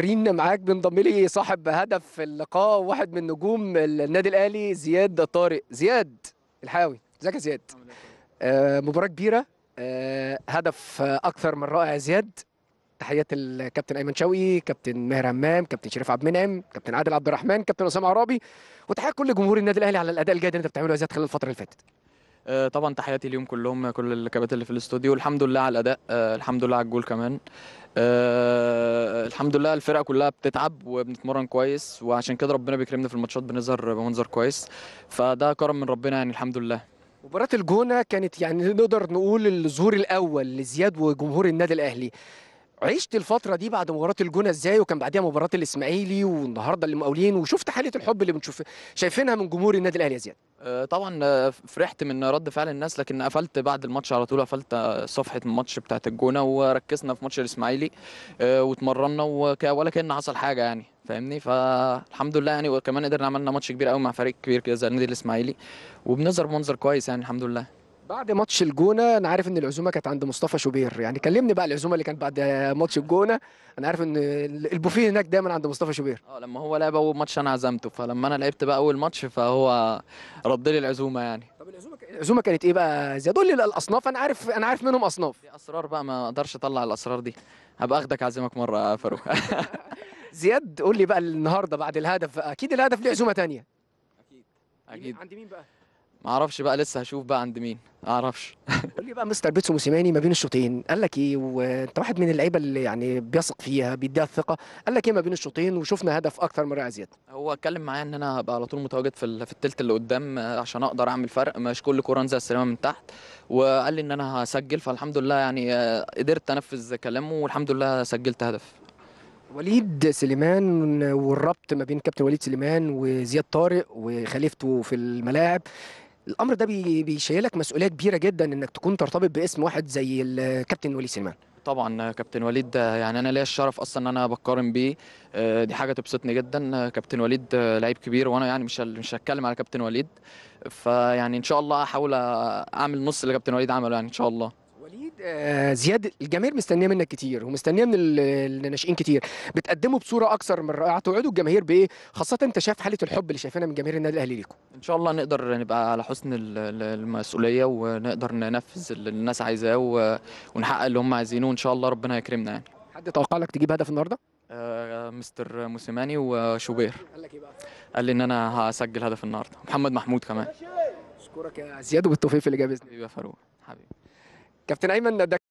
رين معاك بينضم لي صاحب هدف اللقاء واحد من نجوم النادي الاهلي زياد طارق زياد الحاوي ازيك يا زياد آه مباراه كبيره آه هدف آه اكثر من رائع زياد تحيات الكابتن ايمن شوقي كابتن ماهر همام كابتن شريف عبد المنعم كابتن عادل عبد الرحمن كابتن اسامه عرابي وتحيات كل جمهور النادي الاهلي على الاداء الجيد اللي انت بتعمله يا زياد خلال الفتره اللي فاتت آه، طبعا تحياتي ليهم كلهم كل الكباتن اللي في الاستوديو الحمد لله على الاداء آه، الحمد لله على الجول كمان آه، الحمد لله الفرقه كلها بتتعب وبنتمرن كويس وعشان كده ربنا بيكرمنا في الماتشات بنظهر بمنظر كويس فده كرم من ربنا يعني الحمد لله مباراة الجونة كانت يعني نقدر نقول الظهور الأول لزياد وجمهور النادي الأهلي عشت الفتره دي بعد مباراه الجونه ازاي وكان بعديها مباراه الاسماعيلي والنهارده المقاولين وشفت حاله الحب اللي بنشوف شايفينها من جمهور النادي الاهلي يا زياد آه، طبعا آه، فرحت من رد فعل الناس لكن قفلت بعد الماتش على طول قفلت آه، صفحه الماتش بتاعت الجونه وركزنا في ماتش الاسماعيلي واتمرنا ولا كان حصل حاجه يعني فاهمني فالحمد لله يعني وكمان قدرنا عملنا ماتش كبير قوي مع فريق كبير كده زي النادي الاسماعيلي وبنظهر بمنظر كويس يعني الحمد لله بعد ماتش الجونه انا عارف ان العزومه كانت عند مصطفى شوبير يعني كلمني بقى العزومه اللي كانت بعد ماتش الجونه انا عارف ان البوفيه هناك دايما عند مصطفى شوبير اه لما هو لعب اول ماتش انا عزمته فلما انا لعبت بقى اول ماتش فهو رد لي العزومه يعني طب العزومه العزومه كانت ايه بقى زياد قول لي الاصناف انا عارف انا عارف منهم اصناف في اسرار بقى ما اقدرش اطلع الاسرار دي هبقى اخدك اعزمك مره يا فاروق زياد قول لي بقى النهارده بعد الهدف اكيد الهدف ليه عزومه ثانيه اكيد اكيد عند مين بقى ما اعرفش بقى لسه هشوف بقى عند مين ما اعرفش قول لي بقى مستر بيتسو موسيماني ما بين الشوطين قال لك ايه وانت واحد من اللعيبه اللي يعني بيثق فيها بيديها الثقه قال لك ايه ما بين الشوطين وشفنا هدف اكثر من زياد هو اتكلم معايا ان انا هبقى على طول متواجد في في التلت اللي قدام عشان اقدر اعمل فرق مش كل كوره انزل السلامه من تحت وقال لي ان انا هسجل فالحمد لله يعني آه، قدرت انفذ كلامه والحمد لله سجلت هدف وليد سليمان والربط ما بين كابتن وليد سليمان وزياد طارق وخليفته في الملاعب الامر ده بيشيلك مسؤوليه كبيره جدا انك تكون ترتبط باسم واحد زي الكابتن وليد سليمان طبعا كابتن وليد يعني انا ليا الشرف اصلا ان انا بقارن بيه آه، دي حاجه تبسطني جدا آه، كابتن وليد لعيب كبير وانا يعني مش مش هتكلم على كابتن وليد فيعني ان شاء الله احاول اعمل نص اللي كابتن وليد عمله يعني ان شاء الله آه، زياد الجماهير مستنيه منك كتير ومستنيه من الناشئين كتير بتقدمه بصوره اكثر من رائعه توعدوا الجماهير بايه خاصه انت شايف حاله الحب اللي شايفينها من جماهير النادي الاهلي ليكم ان شاء الله نقدر نبقى على حسن المسؤوليه ونقدر ننفذ اللي الناس عايزاه ونحقق اللي هم عايزينه وان شاء الله ربنا يكرمنا يعني حد توقع لك تجيب هدف النهارده آه مستر موسيماني وشوبير قال لك ايه بقى قال لي ان انا هسجل هدف النهارده محمد محمود كمان اشكرك يا زياد وبالتوفيق في الاجابه باذن الله يا فاروق حبيبي كابتن ايمن ده